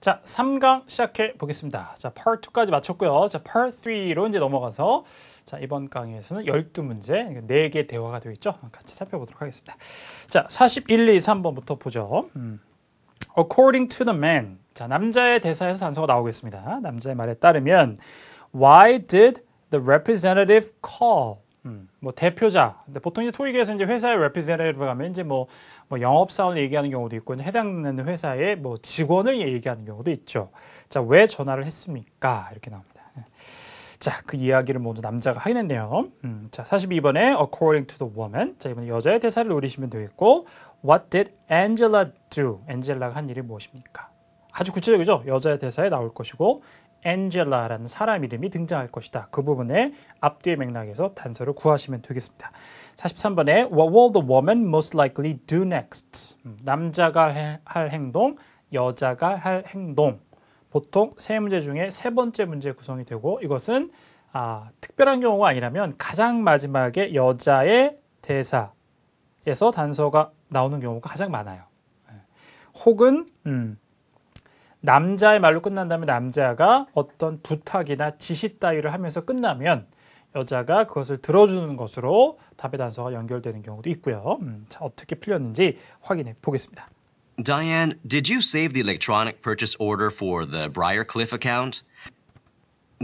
자, 3강 시작해 보겠습니다. 자, Part 2까지 마쳤고요. 자, Part 3로 이제 넘어가서 자, 이번 강의에서는 12문제, 4개 대화가 되어 있죠. 같이 살펴보도록 하겠습니다. 자, 41, 2, 3번부터 보죠. 음. According to the man. 자, 남자의 대사에서 단서가 나오겠습니다. 남자의 말에 따르면 Why did the representative call? 음, 뭐 대표자. 근데 보통 이제 토익에서 이제 회사의 representative가 가면 이제 뭐뭐 영업사원을 얘기하는 경우도 있고 해당되는 회사의 뭐 직원을 얘기하는 경우도 있죠. 자, 왜 전화를 했습니까? 이렇게 나옵니다. 예. 자, 그 이야기를 먼저 남자가 하긴 했네요. 음, 자, 42번에 according to the woman. 자, 이번에 여자의 대사를 노리시면 되겠고 what did Angela do? 엔젤라가 한 일이 무엇입니까? 아주 구체적이죠. 여자의 대사에 나올 것이고 엔젤라라는 사람 이름이 등장할 것이다. 그부분에 앞뒤의 맥락에서 단서를 구하시면 되겠습니다. 43번에 What will the woman most likely do next? 음, 남자가 할 행동, 여자가 할 행동. 보통 세 문제 중에 세 번째 문제 구성이 되고 이것은 아, 특별한 경우가 아니라면 가장 마지막에 여자의 대사에서 단서가 나오는 경우가 가장 많아요. 네. 혹은 음, 남자의 말로 끝난 다면 남자가 어떤 부탁이나 지시 따위를 하면서 끝나면 여자가 그것을 들어주는 것으로 답의 단서가 연결되는 경우도 있고요. 음, 자, 어떻게 풀렸는지 확인해 보겠습니다. Diane, did you save the electronic purchase order for the Briarcliff account?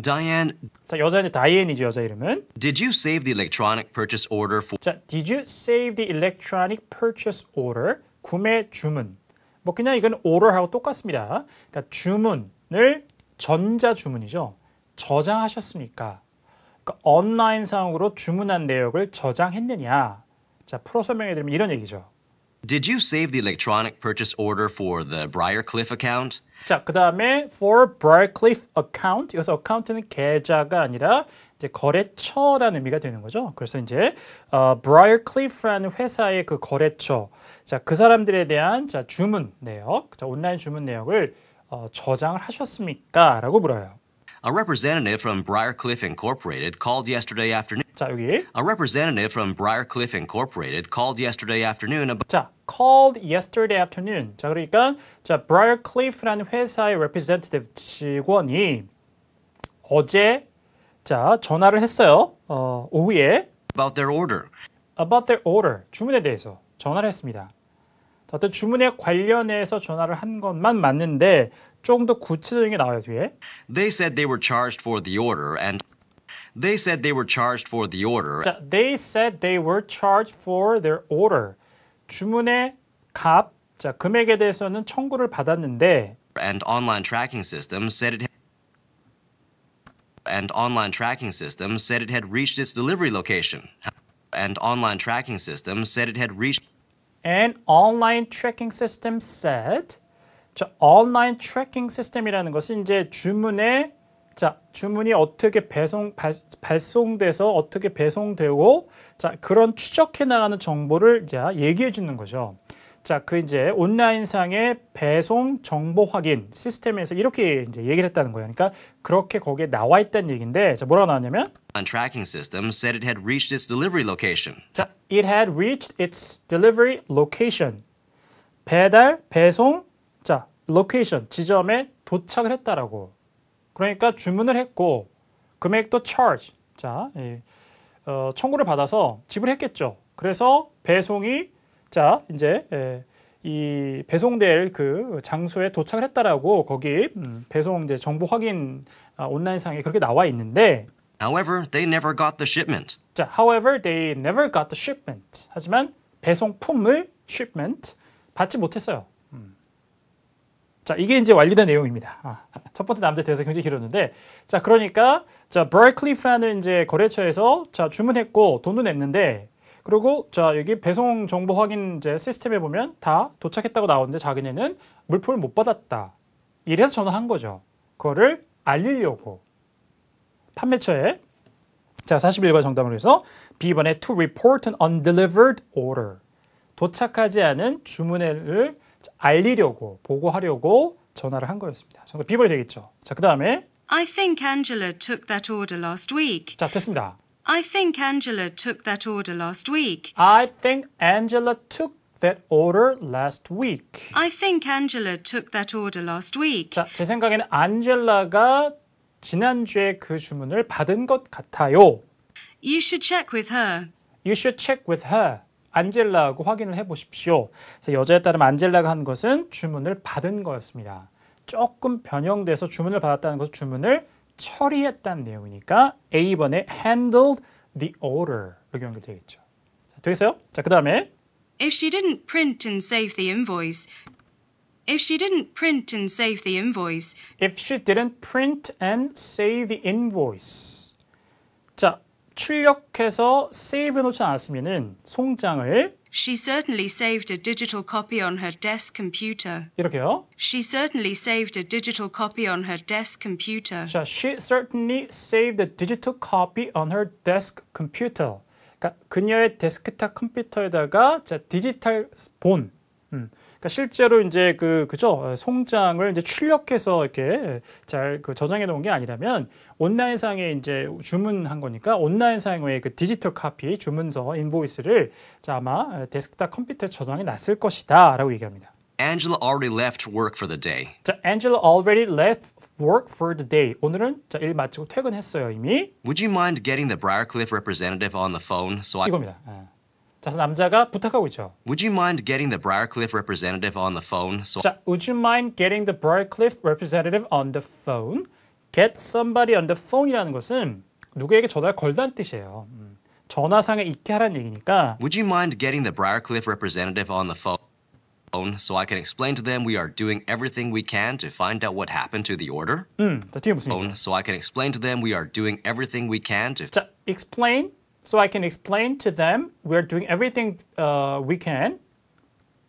Diane. 자, 여자는 다이앤이죠, 여자 이름은. Did you save the electronic purchase order for 자, did you save the electronic purchase order? 구매 주문. 뭐 그냥 이건 o r d e 하고 똑같습니다. 그러니까 주문을 전자 주문이죠. 저장하셨습니까? 그러니까 온라인상으로 주문한 내역을 저장했느냐? 자, 풀어 설명해 드리면 이런 얘기죠. Did you save the electronic purchase order for the Briarcliff account? 자, 그 다음에 for Briarcliff account. 여기서 account는 계좌가 아니라 이제 거래처라는 의미가 되는 거죠. 그래서 이제 어, Briarcliff라는 회사의 그 거래처. 자, 그 사람들에 대한 자, 주문 내역, 자, 온라인 주문 내역을 어, 저장을 하셨습니까? 라고 물어요. A representative from Briarcliff Incorporated called yesterday afternoon. 자, 여기. A representative from Briarcliff Incorporated called yesterday afternoon about 자, called yesterday afternoon. 자, 그러니까 자, Briarcliff라는 회사의 representative 직원이 어제 자, 전화를 했어요. 어, 오후에 about their order. about their order. 주문에 대해서. 전화를 했습니다. 어떤 주문에 관련해서 전화를 한 것만 맞는데 조금 더 구체적인 게 나와요 뒤에. They said they were charged for the order and They said they were charged for the order. 자, they said they were charged for their order. 주문의 값, 자 금액에 대해서는 청구를 받았는데. And online tracking system said it. And online tracking system said it had reached its delivery location. And online tracking system said it had reached. an online tracking system said. 자, online tracking system이라는 것은 이제 주문에 자, 주문이 어떻게 배송 발, 발송돼서 어떻게 배송되고 자, 그런 추적해 나가는 정보를 자, 얘기해 주는 거죠. 자, 그 이제 온라인상의 배송 정보 확인 시스템에서 이렇게 이제 얘기를 했다는 거예요. 그러니까 그렇게 거기에 나와 있다는 얘기인데 자, 뭐라고 나왔냐면 On tracking system said it had reached its delivery location. 자, it had reached its delivery location. 배달, 배송, 자, location 지점에 도착을 했다라고. 그러니까 주문을 했고 금액도 charge. 자, 예, 어, 청구를 받아서 지불했겠죠. 그래서 배송이 자, 이제 예, 이 배송될 그 장소에 도착을 했다라고 거기 음, 배송 이제 정보 확인 아, 온라인상에 그렇게 나와 있는데 However, they never got the shipment. 자, however they never got the shipment. 하지만 배송품을 shipment 받지 못했어요. 음. 자, 이게 이제 완료된 내용입니다. 아, 첫 번째 남자 대사 굉장히 길었는데, 자, 그러니까 자, 브라이클리프라는 이제 거래처에서 자 주문했고 돈도 냈는데 그리고 자 여기 배송 정보 확인 이제 시스템에 보면 다 도착했다고 나오는데 자기네는 물품을 못 받았다. 이래서 전화한 거죠. 그거를 알리려고 판매처에 자 41번 정답으로 해서 B번에 to report an undelivered order 도착하지 않은 주문을 알리려고 보고하려고 전화를 한 거였습니다. 정답 B번이 되겠죠. 자 그 다음에 I think Angela took that order last week. 자 됐습니다. I think Angela took that order last week. I think Angela took that order last week. I think Angela took that order last week. 자, 제 생각에는 안젤라가 지난주에 그 주문을 받은 것 같아요. You should check with her. You should check with her. 안젤라하고 확인을 해보십시오. 여자에 따르면 안젤라가 한 것은 주문을 받은 거였습니다. 조금 변형돼서 주문을 받았다는 것은 주문을 처리했다는 내용이니까 A번에 handled the order 이렇게 연결되겠죠. 되겠어요? 자, 그 다음에 If she didn't print and save the invoice, If she didn't print and save the invoice. If she didn't print and save the invoice. 자, 출력해서 세이브 놓지 않았으면은 송장을 She certainly saved a digital copy on her desk computer. 이렇게요. She certainly saved a digital copy on her desk computer. 자, she certainly saved a digital copy on her desk computer. 그러니까 그녀의 데스크탑 컴퓨터에다가 자, 디지털 본 음, 그러니까 실제로 이제 그 그죠 송장을 이제 출력해서 이렇게 잘 그 저장해 놓은 게 아니라면 온라인상에 이제 주문한 거니까 온라인상의 그 디지털 카피 주문서 인보이스를 아마 데스크탑 컴퓨터에 저장해 놨을 것이다라고 얘기합니다. Angela already left work for the day. 자, Angela already left work for the day. 오늘은 자, 일 마치고 퇴근했어요 이미. Would you mind getting the Briarcliff representative on the phone? So I... 이겁니다. 아. 자, 남자가 부탁하고 있죠. Would you mind getting the Briarcliff representative on the phone? So 자, would you mind getting the Briarcliff representative on the phone? Get somebody on the phone이라는 것은 누구에게 전화를 걸다는 뜻이에요. 전화상에 있게 하라는 얘기니까. Would you mind getting the Briarcliff representative on the phone? so I can explain to them we are doing everything we can to find out what happened to the order. 음, 자, 뒤에 무슨 얘기? so I can explain to them we are doing everything we can to 자, explain so I can explain to them we're doing everything uh, we can.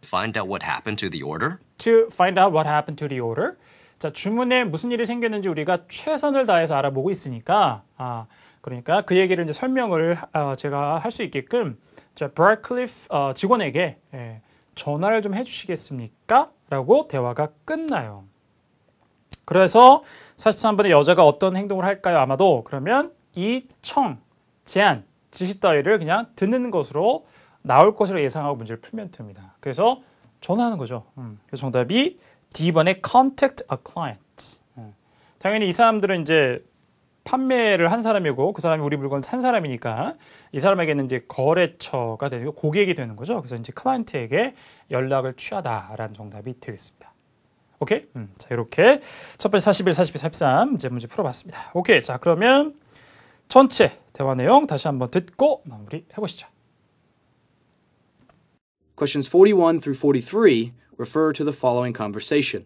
Find out what happened to the order. To find out what happened to the order. 자 주문에 무슨 일이 생겼는지 우리가 최선을 다해서 알아보고 있으니까 아 그러니까 그 얘기를 이제 설명을 어, 제가 할 수 있게끔 자 브라클리프 어, 직원에게 예, 전화를 좀 해주시겠습니까?라고 대화가 끝나요. 그래서 43번의 여자가 어떤 행동을 할까요? 아마도 그러면 이청 제안 지시 따위를 그냥 듣는 것으로 나올 것으로 예상하고 문제를 풀면 됩니다. 그래서 전화하는 거죠. 음. 그래서 정답이 d 번의 contact a client. 음. 당연히 이 사람들은 이제 판매를 한 사람이고 그 사람이 우리 물건 산 사람이니까 이 사람에게는 이제 거래처가 되고 고객이 되는 거죠. 그래서 이제 클라이언트에게 연락을 취하다라는 정답이 되겠습니다. 오케이? 음, 자, 이렇게 첫 번째 41, 42, 43 이제 문제 풀어봤습니다. 오케이. 자, 그러면 전체 대화 내용 다시 한번 듣고 Questions 41 through 43 refer to the following conversation.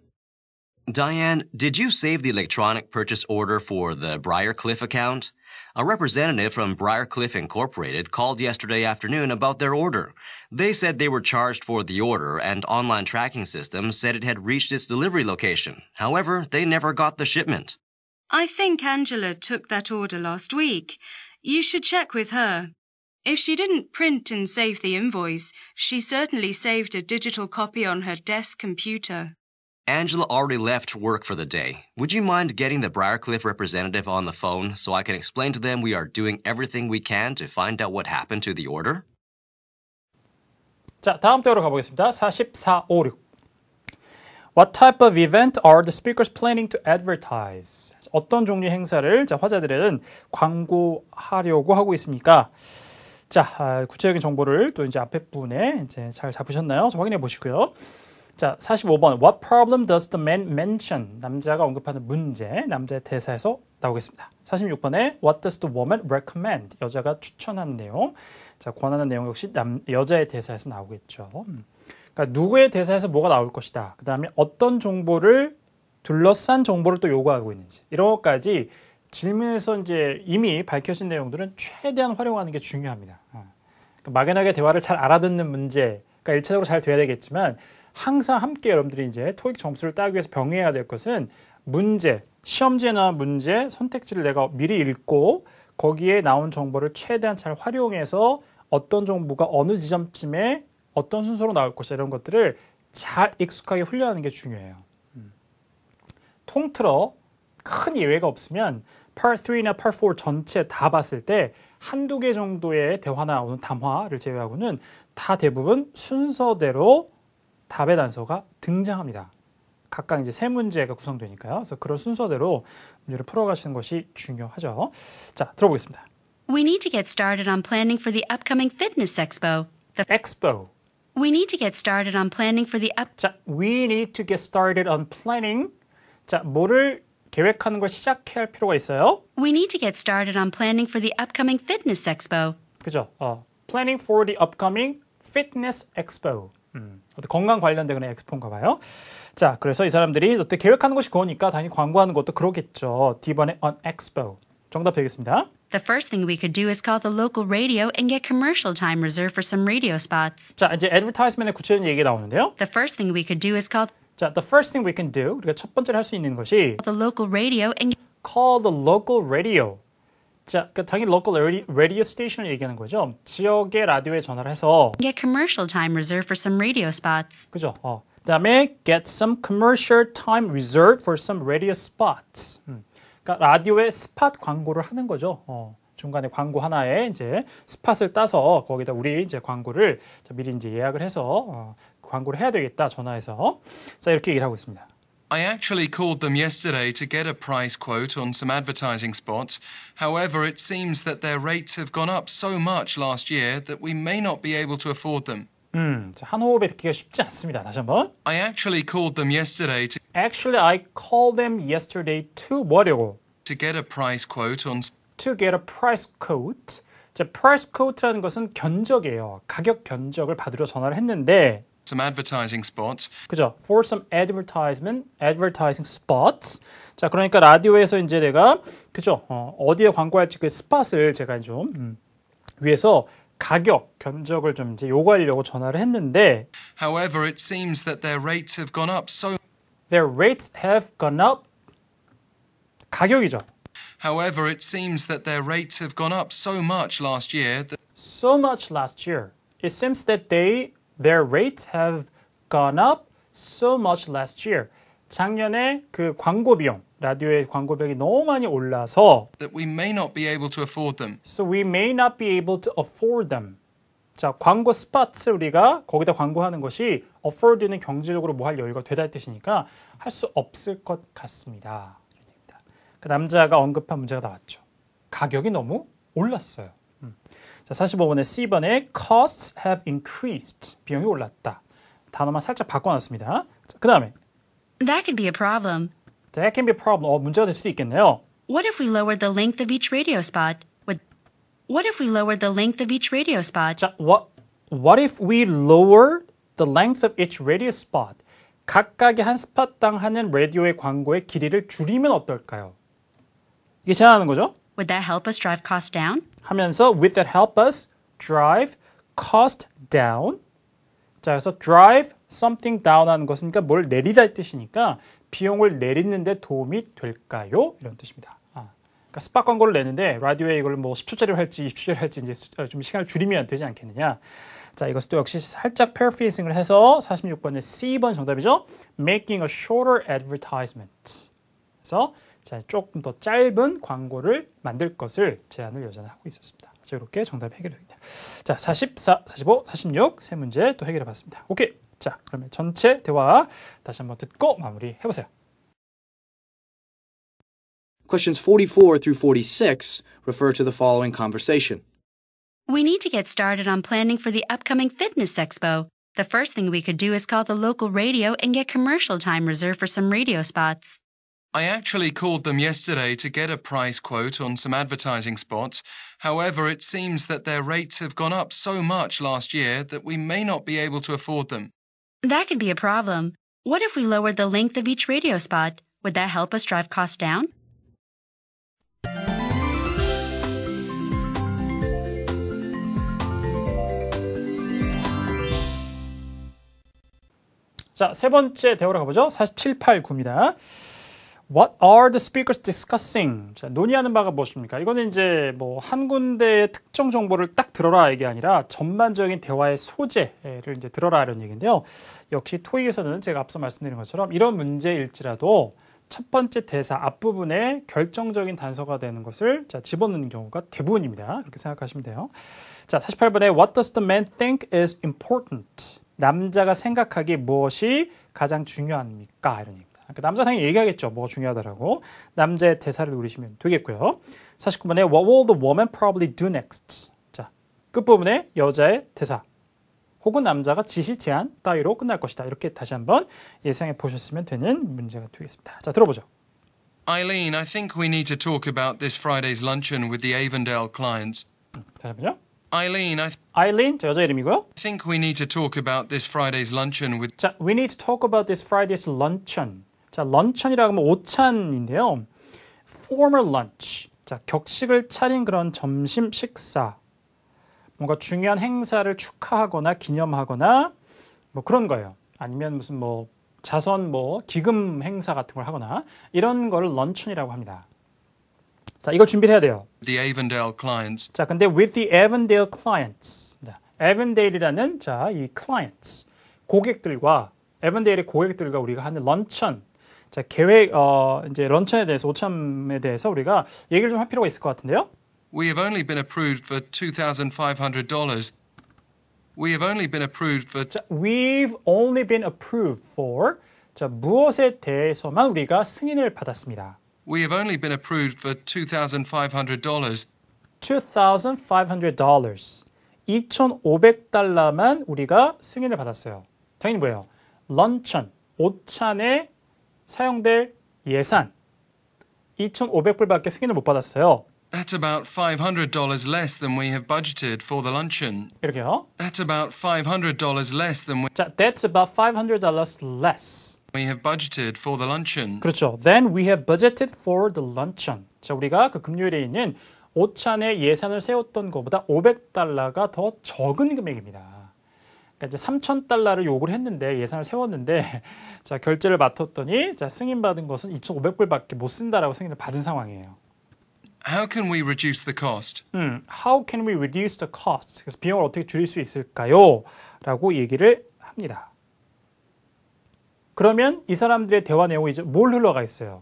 Diane, did you save the electronic purchase order for the Briarcliff account? A representative from Briarcliff Incorporated called yesterday afternoon about their order. They said they were charged for the order and online tracking system said it had reached its delivery location. However, they never got the shipment. I think Angela took that order last week. You should check with her. If she didn't print and save the invoice, she certainly saved a digital copy on her desk computer. Angela already left work for the day. Would you mind getting the Briarcliff representative on the phone so I can explain to them we are doing everything we can to find out what happened to the order? 자, 다음 대화로 가보겠습니다. 4456. What type of event are the speakers planning to advertise? 어떤 종류의 행사를 자, 화자들은 광고하려고 하고 있습니까? 자, 아, 구체적인 정보를 또 이제 앞에 분에 이제 잘 잡으셨나요? 확인해 보시고요. 자, 45번. What problem does the man mention? 남자가 언급하는 문제, 남자의 대사에서 나오겠습니다. 46번에 What does the woman recommend? 여자가 추천하는 내용. 자, 권하는 내용 역시 남, 여자의 대사에서 나오겠죠. 음. 그러니까 누구의 대사에서 뭐가 나올 것이다. 그 다음에 어떤 정보를 둘러싼 정보를 또 요구하고 있는지 이런 것까지 질문에서 이제 이미 밝혀진 내용들은 최대한 활용하는 게 중요합니다. 어. 그러니까 막연하게 대화를 잘 알아듣는 문제, 그러니까 일차적으로 잘 돼야 되겠지만 항상 함께 여러분들이 이제 토익 점수를 따기 위해서 병행해야 될 것은 문제, 시험지나 문제 선택지를 내가 미리 읽고 거기에 나온 정보를 최대한 잘 활용해서 어떤 정보가 어느 지점쯤에 어떤 순서로 나올 것이다 이런 것들을 잘 익숙하게 훈련하는 게 중요해요. 통틀어 큰 예외가 없으면 Part 3나 Part 4 전체 다 봤을 때 한두 개 정도의 대화나 오는 담화를 제외하고는 다 대부분 순서대로 답의 단서가 등장합니다. 각각 이제 세 문제가 구성되니까요. 그래서 그런 순서대로 문제를 풀어가시는 것이 중요하죠. 자, 들어보겠습니다. We need to get started on planning for the upcoming fitness expo. The expo. We need to get started on planning for the up. 자, we need to get started on planning. 자, 뭐를 계획하는 걸 시작해야 할 필요가 있어요. We need to get started on planning for the upcoming fitness expo. 그죠? 어, planning for the upcoming fitness expo. 음, 건강 관련된 그런 엑스포인가 봐요. 자, 그래서 이 사람들이 어때 계획하는 것이 그거니까 당연히 광고하는 것도 그러겠죠. D번에 on expo. 정답 되겠습니다. The first thing we could do is call the local radio and get commercial time reserved for some radio spots. 자, 이제 advertisement의 구체적인 얘기 나오는데요. The first thing we could do is call 자, the first thing we can do 우리가 첫 번째로 할 수 있는 것이 the local radio and call the local radio. 자, 그러니까 당연히 local radio, radio station을 얘기하는 거죠. 지역의 라디오에 전화를 해서 get commercial time reserved for some radio spots. 그죠? 어. 그다음에 get some commercial time reserved for some radio spots. 음. 그러니까 라디오에 스팟 광고를 하는 거죠. 어, 중간에 광고 하나에 이제 스팟을 따서 거기다 우리 이제 광고를 미리 이제 예약을 해서 어, 광고를 해야 되겠다 전화해서 자 이렇게 얘기를 하고 있습니다. I actually called them yesterday to get a price quote on some advertising spots. However, it seems that their rates have gone up so much last year that we may not be able to afford them. 음, 한 호흡에 듣기가 쉽지 않습니다. 다시 한번. I actually called them yesterday to Actually, I called them yesterday to 뭐려고? To get a price quote on To get a price quote. 자, price quote라는 것은 견적이에요. 가격 견적을 받으러 전화를 했는데 some advertising spots. 그죠? For some advertisement, advertising spots. 자, 그러니까 라디오에서 이제 내가 그죠? 어, 어디에 광고할지 그 스팟을 제가 좀 음, 위해서 가격 견적을 좀 이제 요구하려고 전화를 했는데 However, it seems that their rates have gone up so Their rates have gone up 가격이죠. However, it seems that their rates have gone up so much last year. That so much last year. It seems that they their rates have gone up so much last year. 작년에 그 광고 비용 라디오의 광고 비용이 너무 많이 올라서 that we may not be able to afford them. So we may not be able to afford them. 자, 광고 스팟츠 우리가 거기다 광고하는 것이 afford는 경제적으로 뭐 할 여유가 되다 뜻이니까 할 수 없을 것 같습니다. 그 남자가 언급한 문제가 나왔죠. 가격이 너무 올랐어요. 음. 자, 45번에 C번에 costs have increased. 비용이 올랐다. 단어만 살짝 바꿔놨습니다. 그 다음에 That could be a problem. That can be a problem. 어, 문제가 될 수도 있겠네요. What if we lowered the length of each radio spot? What if we lowered the length of each radio spot? 자, what, what if we lowered the length of each radio spot? 각각의 한 스팟당 하는 라디오의 광고의 길이를 줄이면 어떨까요? 이게 제안하는 거죠. Would that help us drive costs down? 하면서 would that help us drive cost down? 자, 그래서 drive something down 하는 것은 그러니까 뭘 내리다 이 뜻이니까 비용을 내리는데 도움이 될까요? 이런 뜻입니다. 아, 그러니까 스팟 광고를 내는데 라디오에 이걸 뭐 10초짜리 로 할지 20초짜리 할지 이제 어, 좀 시간을 줄이면 되지 않겠느냐. 자, 이것도 역시 살짝 paraphrasing을 해서 46번의 C번 정답이죠. Making a shorter advertisement. 그래서 조금 더 짧은 광고를 만들 것을 제안을 여전히 하고 있었습니다. 자, 이렇게 정답 해결됩니다. 자, 44, 45, 46 세 문제 또 해결해 봤습니다. 오케이. 자, 그러면 전체 대화 다시 한번 듣고 마무리 해 보세요. Questions 44 through 46 refer to the following conversation. We need to get started on planning for the upcoming fitness expo. The first thing we could do is call the local radio and get commercial time reserved for some radio spots. I actually called them yesterday to get a price quote on some advertising spots. However, it seems that their rates have gone up so much last year that we may not be able to afford them. That could be a problem. What if we lowered the length of each radio spot? Would that help us drive costs down? 자, 세 번째 대화를 가보죠. 47, What are the speakers discussing? 자, 논의하는 바가 무엇입니까? 이거는 이제 뭐 한 군데의 특정 정보를 딱 들어라 이게 아니라 전반적인 대화의 소재를 이제 들어라 이런 얘기인데요. 역시 토익에서는 제가 앞서 말씀드린 것처럼 이런 문제일지라도 첫 번째 대사 앞부분에 결정적인 단서가 되는 것을 자, 집어넣는 경우가 대부분입니다. 그렇게 생각하시면 돼요. 자, 48번에 What does the man think is important? 남자가 생각하기 무엇이 가장 중요합니까? 이런 얘기. 그러니까 남자 당연히 얘기하겠죠. 뭐가 중요하다라고. 남자의 대사를 노리시면 되겠고요. 49번에 What will the woman probably do next? 자, 끝부분에 여자의 대사 혹은 남자가 지시, 제안 따위로 끝날 것이다. 이렇게 다시 한번 예상해 보셨으면 되는 문제가 되겠습니다. 자, 들어보죠. Eileen, I think we need to talk about this Friday's luncheon with the Avondale clients. 잠시만요. Eileen, I. Eileen, 저 여자 이름이고요. I think we need to talk about this Friday's luncheon with. 자, we need to talk about this Friday's luncheon. 자, 런천이라고 하면 오찬인데요. formal lunch. 자, 격식을 차린 그런 점심 식사. 뭔가 중요한 행사를 축하하거나 기념하거나 뭐 그런 거예요. 아니면 무슨 뭐 자선 뭐 기금 행사 같은 걸 하거나 이런 거를 런천이라고 합니다. 자, 이거 준비를 해야 돼요. The Avondale clients. 자, 근데 with the Avondale clients. 자, Avondale이라는 자, 이 clients 고객들과 Avondale의 고객들과 우리가 하는 런천 자, 계획 어, 이제 런처에 대해서 오참에 대해서 우리가 얘기를 좀 할 필요가 있을 것 같은데요. We have only been approved for $2,500. We have only been approved for 자, we've only been approved for 자, 무엇에 대해서만 우리가 승인을 받았습니다. We have only been approved for $2,500. $2,500. 2,500달러만 우리가 승인을 받았어요. 당연히 뭐예요? 런천, 오찬의 사용될 예산 2,500불밖에 승인을 못 받았어요. That's about $500 less than we have budgeted for the luncheon. 이렇게요. That's about $500 less than we 자, that's about $500 less. We have budgeted for the luncheon. 그렇죠. Then we have budgeted for the luncheon. 자, 우리가 그 금요일에 있는 오찬의 예산을 세웠던 것보다 500달러가 더 적은 금액입니다. 그러니까 이제 3천 달러를 요구를 했는데 예산을 세웠는데 자 결제를 맡았더니 자 승인받은 것은 2,500불밖에 못 쓴다라고 승인을 받은 상황이에요. How can we reduce the cost? 음, how can we reduce the cost? 그래서 비용을 어떻게 줄일 수 있을까요? 라고 얘기를 합니다. 그러면 이 사람들의 대화 내용이 이제 뭘 흘러가 있어요?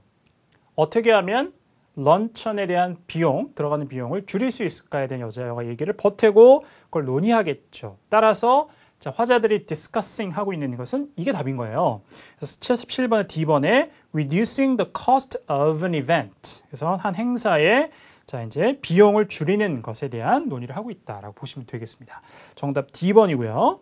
어떻게 하면 런천에 대한 비용, 들어가는 비용을 줄일 수 있을까에 대한 여자가 얘기를 버티고 그걸 논의하겠죠. 따라서 자, 화자들이 discussing 하고 있는 것은 이게 답인 거예요. 그래서 77번 D번에 reducing the cost of an event. 그래서 한 행사의 자, 이제 비용을 줄이는 것에 대한 논의를 하고 있다라고 보시면 되겠습니다. 정답 D번이고요.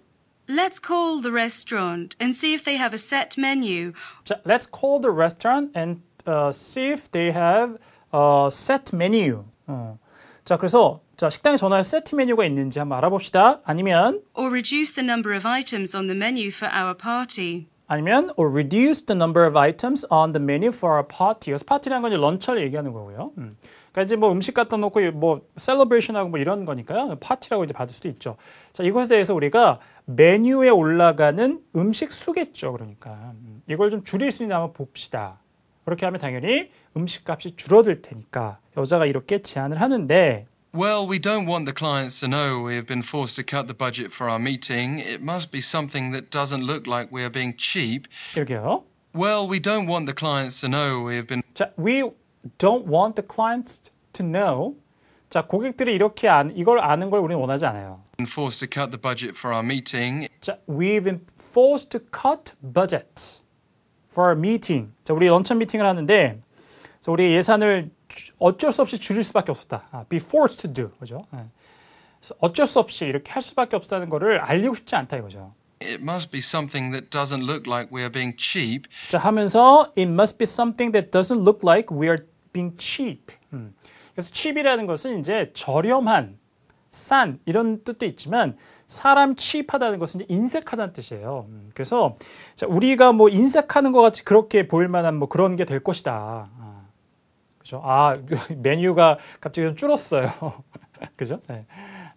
Let's call the restaurant and see if they have a set menu. 자, let's call the restaurant and uh, see if they have a set menu. 어. 자, 그래서 자, 식당에 전화해 세트 메뉴가 있는지 한번 알아봅시다. 아니면 or reduce the number of items on the menu for our party. 아니면 or reduce the number of items on the menu for our party. 여기서 파티라는 건 이제 런처를 얘기하는 거고요. 음. 그러니까 이제 뭐 음식 갖다 놓고 뭐 셀러브레이션하고 뭐 이런 거니까요. 파티라고 이제 받을 수도 있죠. 자, 이것에 대해서 우리가 메뉴에 올라가는 음식 수겠죠. 그러니까 음. 이걸 좀 줄일 수 있는 한번 봅시다. 그렇게 하면 당연히 음식값이 줄어들 테니까 여자가 이렇게 제안을 하는데 Well, we don't want the clients to know we have been forced to cut the budget for our meeting. It must be something that doesn't look like we are being cheap. 이렇게요. Well, we don't want the clients to know we have been 자, we don't want the clients to know 자, 고객들이 이렇게 안, 이걸 아는 걸 우리는 원하지 않아요. been forced to cut the budget for our meeting. 자, we've been forced to cut budget. for a meeting. 자, 우리 런천 미팅을 하는데 자, 우리 예산을 어쩔 수 없이 줄일 수밖에 없었다. 아, be forced to do. 그죠? 네. 어쩔 수 없이 이렇게 할 수밖에 없다는 거를 알리고 싶지 않다 이거죠. It must be something that doesn't look like we are being cheap. 자 하면서 it must be something that doesn't look like we are being cheap. 음. 그래서 cheap이라는 것은 이제 저렴한, 싼 이런 뜻도 있지만 사람 취입하다는 것은 이제 인색하다는 뜻이에요. 음, 그래서 우리가 뭐 인색하는 것 같이 그렇게 보일 만한 뭐 그런 게 될 것이다. 아, 그죠? 아 메뉴가 갑자기 좀 줄었어요. 그죠? 네.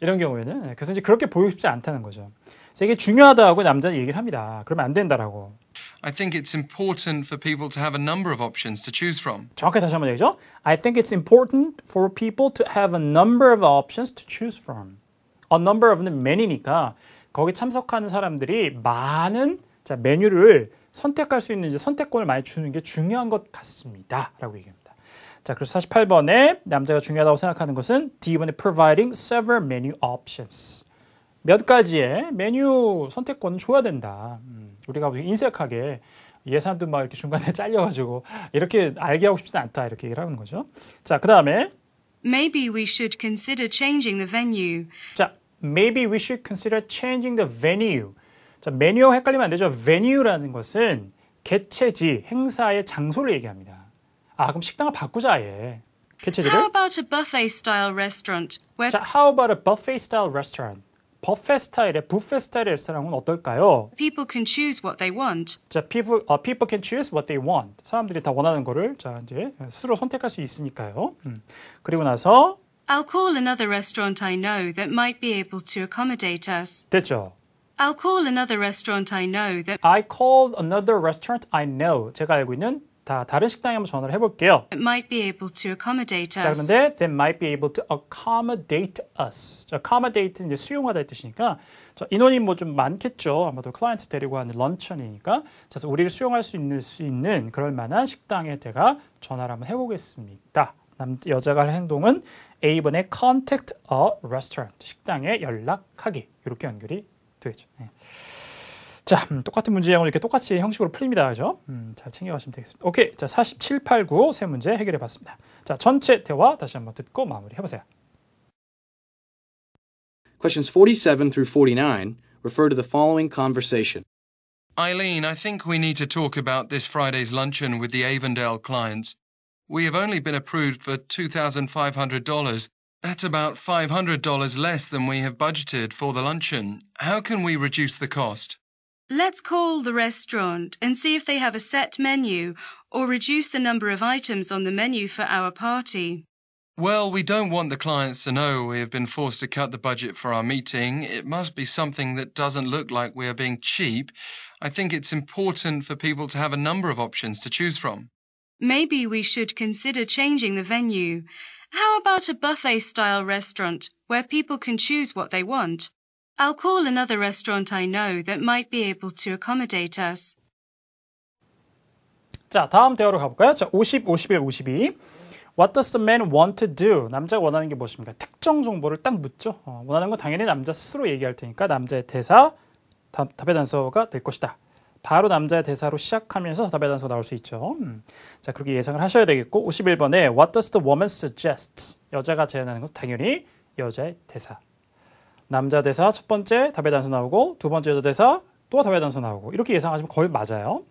이런 경우에는 네, 그래서 이제 그렇게 보이고 싶지 않다는 거죠. 그래서 이게 중요하다고 남자는 얘기를 합니다. 그러면 안 된다라고. I think it's important for people to have a number of options to choose from. 정확히 다시 한번 얘기죠. I think it's important for people to have a number of options to choose from. a number of는 many니까 거기 참석하는 사람들이 많은 자, 메뉴를 선택할 수 있는 이제 선택권을 많이 주는 게 중요한 것 같습니다. 라고 얘기합니다. 자, 그래서 48번에 남자가 중요하다고 생각하는 것은 D번에 providing several menu options. 몇 가지의 메뉴 선택권을 줘야 된다. 음, 우리가 인색하게 예산도 막 이렇게 중간에 잘려가지고 이렇게 알게 하고 싶지 않다. 이렇게 얘기를 하는 거죠. 자, 그 다음에 Maybe we should consider changing the venue. 자, maybe we should consider changing the venue. 자, 메뉴와 헷갈리면 안 되죠. venue라는 것은 개최지, 행사의 장소를 얘기합니다. 아, 그럼 식당을 바꾸자 예개최지를 How about a buffet style restaurant? Where... 자, how about a buffet style restaurant? 버페 스타일의 부페 스타일의 레스토랑은 어떨까요? People can choose what they want. 자, people 어, people can choose what they want. 사람들이 다 원하는 거를 자 이제 스스로 선택할 수 있으니까요. 음. 그리고 나서 I'll call another restaurant I know that might be able to accommodate us. 됐죠? I'll call another restaurant I know that I c a l l another restaurant I know. 제가 알고 있는 다 다른 식당에 한번 전화를 해볼게요. That might be able to accommodate us. 그런데 that might be able to accommodate us. 자, accommodate는 이제 수용하다 이 뜻이니까 자, 인원이 뭐 좀 많겠죠. 아마도 클라이언트 데리고 하는 런천이니까. 그래서 우리를 수용할 수 있는, 수 있는 그럴 만한 식당에 제가 전화를 한번 해보겠습니다. 남, 여자가 할 행동은 A번의 contact a restaurant 식당에 연락하기 이렇게 연결이 되죠. 네. 자, 음, 똑같은 문제형을 이렇게 똑같이 형식으로 풀립니다. 그죠? 음, 잘 챙겨가시면 되겠습니다. 오케이. 자, 47, 8, 9세 문제 해결해 봤습니다. 자, 전체 대화 다시 한번 듣고 마무리해 보세요. Questions 47 through 49 refer to the following conversation. Eileen, I think we need to talk about this Friday's luncheon with the Avondale clients. We have only been approved for $2,500. That's about $500 less than we have budgeted for the luncheon. How can we reduce the cost? Let's call the restaurant and see if they have a set menu or reduce the number of items on the menu for our party. Well, we don't want the clients to know we have been forced to cut the budget for our meeting. It must be something that doesn't look like we are being cheap. I think it's important for people to have a number of options to choose from. Maybe we should consider changing the venue. How about a buffet-style restaurant where people can choose what they want? I'll call another restaurant I know that might be able to accommodate us. 자, 다음 대화로 가볼까요? 자, 50, 51, 52. What does the man want to do? 남자가 원하는 게 무엇입니까? 특정 정보를 딱 묻죠. 어, 원하는 건 당연히 남자 스스로 얘기할 테니까 남자의 대사 답, 답의 단서가 될 것이다. 바로 남자의 대사로 시작하면서 답의 단서가 나올 수 있죠. 음. 자, 그렇게 예상을 하셔야 되겠고 51번에 What does the woman suggest? 여자가 제안하는 것은 당연히 여자의 대사. 남자 대사 첫 번째 답의 단서 나오고 두 번째 여자 대사 또 답의 단서 나오고 이렇게 예상하시면 거의 맞아요.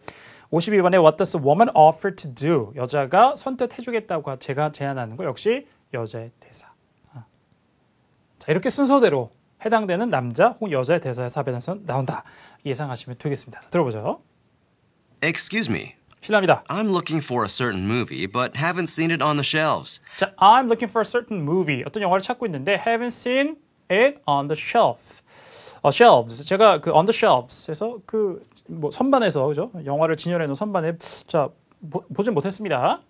52번에 What does the woman offer to do? 여자가 선택해주겠다고 제가 제안하는 거 역시 여자의 대사. 아. 자, 이렇게 순서대로 해당되는 남자 혹은 여자의 대사의 삽입에서 나온다. 예상하시면 되겠습니다. 들어보죠. Excuse me. 실례합니다. I'm looking for a certain movie but haven't seen it on the shelves. 자, I'm looking for a certain movie. 어떤 영화를 찾고 있는데 haven't seen it on the shelf. 어, shelves. 제가 그 on the shelves에서 그뭐 선반에서 그죠? 영화를 진열해 놓은 선반에 자 보, 보진 못했습니다.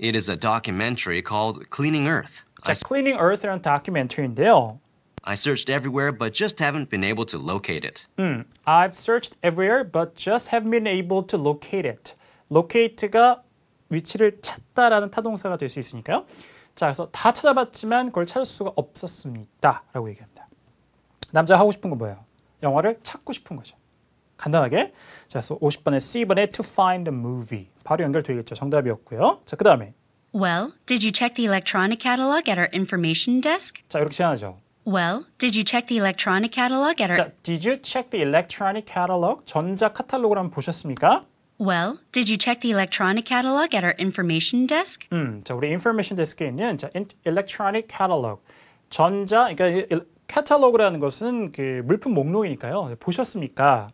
It is a documentary called Cleaning Earth. 자, Cleaning Earth라는 다큐멘터리인데요. I searched everywhere but just haven't been able to locate it. 음, I've searched everywhere but just haven't been able to locate it. locate가 위치를 찾다라는 타동사가 될 수 있으니까요. 자, 그래서 다 찾아봤지만 그걸 찾을 수가 없었습니다라고 얘기합니다. 남자 하고 싶은 건 뭐예요? 영화를 찾고 싶은 거죠. 간단하게. 자, 그래서 50번에 C번에 to find a movie. 바로 연결되겠죠. 정답이었고요. 자, 그다음에 Well, did you check the electronic catalog at our information desk? 자, 이렇게 제안하죠. Well, did you check the electronic catalog at our 자, did you check the electronic catalog? 전자 카탈로그를 한번 보셨습니까? Well, did you check the electronic catalog at our information desk? 음, 자, 우리 information desk에 있는 자, electronic catalog. 전자 그러니까 c a t 카탈로그라는 것은 그 물품 목록이니까요. 보셨습니까?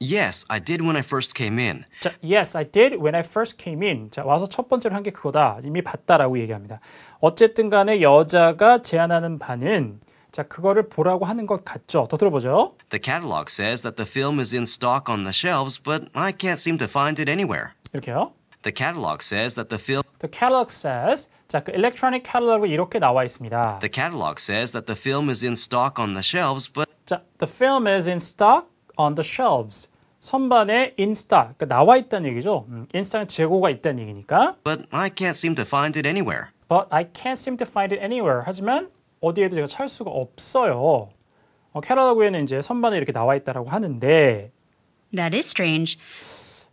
Yes, I did when I first came in. 자, yes, I did when I first came in. 자, 와서 첫 번째로 한 게 그거다. 이미 봤다라고 얘기합니다. 어쨌든 간에 여자가 제안하는 바는 자, 그거를 보라고 하는 것 같죠. 더 들어보죠. The catalog says that the film is in stock on the shelves, but I can't seem to find it anywhere. 이렇게요. The catalog says that the film The catalog says 자, 그 electronic catalog에 이렇게 나와 있습니다. The catalog says that the film is in stock on the shelves, but 자, the film is in stock on the shelves. 선반에 in stock, 그러니까 나와 있다는 얘기죠. 음, in stock은 재고가 있다는 얘기니까. But I can't seem to find it anywhere. But I can't seem to find it anywhere. 하지만 어디에도 제가 찰 수가 없어요. 어, 캐럴라구에는 이제 선반에 이렇게 나와 있다라고 하는데 That is strange.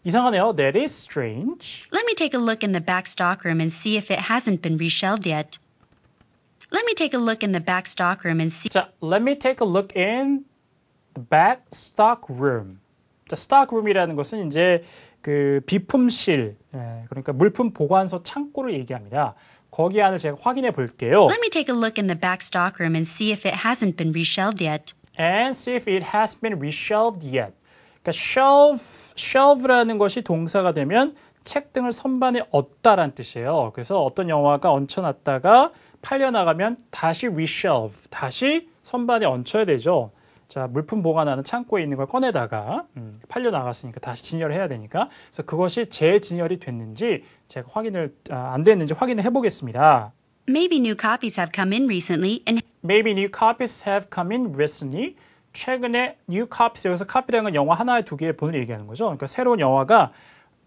이상하네요. That is strange. Let me take a look in the back stockroom and see if it hasn't been reshelled yet. Let me take a look in the back stockroom and see. 자, let me take a look in the back stockroom. 자, stockroom이라는 것은 이제 그 비품실, 그러니까 물품 보관소 창고를 얘기합니다. 거기 안을 제가 확인해 볼게요. Let me take a look in the back stock room and see if it hasn't been reshelved yet. And see if it has been reshelved yet. 그러니까 shelve, shelve라는 것이 동사가 되면 책 등을 선반에 얻다란 뜻이에요. 그래서 어떤 영화가 얹혀놨다가 팔려나가면 다시 reshelve, 다시 선반에 얹혀야 되죠. 자, 물품 보관하는 창고에 있는 걸 꺼내다가 음, 팔려 나갔으니까 다시 진열을 해야 되니까 그래서 그것이 재진열이 됐는지 제가 확인을 아, 안 됐는지 확인을 해보겠습니다. Maybe new copies have come in recently and Maybe new copies have come in recently. 최근에 new copies 여기서 copy라는 건 영화 하나에 두 개의 본을 얘기하는 거죠. 그러니까 새로운 영화가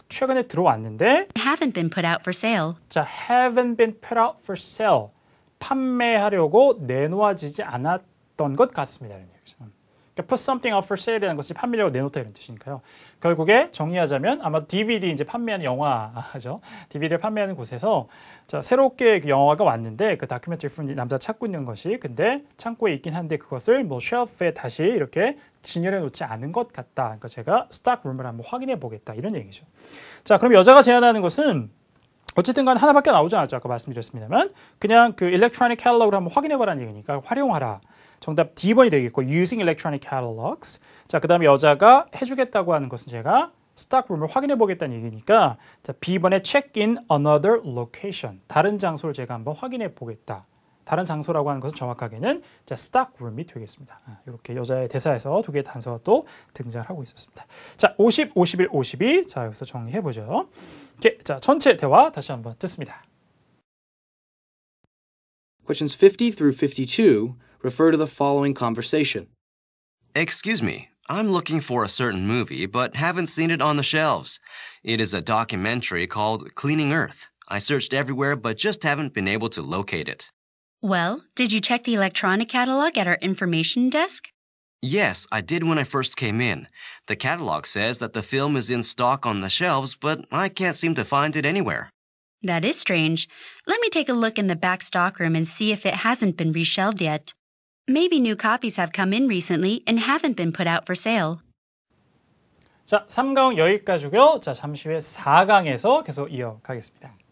최근에 들어왔는데 haven't been put out for sale. 자, haven't been put out for sale. 판매하려고 내놓아지지 않았던 것 같습니다. 그러니까 put something up for sale이라는 것이 판매력을 내놓다 이런 뜻이니까요. 결국에 정리하자면 아마 DVD 이제 판매하는 영화죠. DVD를 판매하는 곳에서 자, 새롭게 그 영화가 왔는데 그 다큐멘터리 프품 남자 찾고 있는 것이 근데 창고에 있긴 한데 그것을 뭐 쉘프에 다시 이렇게 진열해 놓지 않은 것 같다. 그러니까 제가 스탁 룸을 한번 확인해 보겠다. 이런 얘기죠. 자, 그럼 여자가 제안하는 것은 어쨌든 간 하나밖에 나오지 않았죠. 아까 말씀드렸습니다만 그냥 그 일렉트로닉 캘러그를 한번 확인해 보라는 얘기니까 활용하라. 정답 D번이 되겠고 using electronic catalogs. 자, 그다음에 여자가 해 주겠다고 하는 것은 제가 스탁룸을 타 확인해 보겠다는 얘기니까 자, B번에 check in another location. 다른 장소를 제가 한번 확인해 보겠다. 다른 장소라고 하는 것은 정확하게는 자, 스탁룸이 타 되겠습니다. 이렇게 아, 여자의 대사에서 두 개의 단서가 또 등장하고 있었습니다. 자, 50, 51, 52. 자, 여기서 정리해 보죠. 이렇게 자, 전체 대화 다시 한번 듣습니다. Questions 50 through 52 refer to the following conversation. Excuse me, I'm looking for a certain movie, but haven't seen it on the shelves. It is a documentary called Cleaning Earth. I searched everywhere, but just haven't been able to locate it. Well, did you check the electronic catalog at our information desk? Yes, I did when I first came in. The catalog says that the film is in stock on the shelves, but I can't seem to find it anywhere. That is strange. Let me take a look in the back stockroom and see if it hasn't been reshelved yet. Maybe new copies have come in recently and haven't been put out for sale. 자, 3강 여기까지고요. 자, 잠시 후에 4강에서 계속 이어가겠습니다.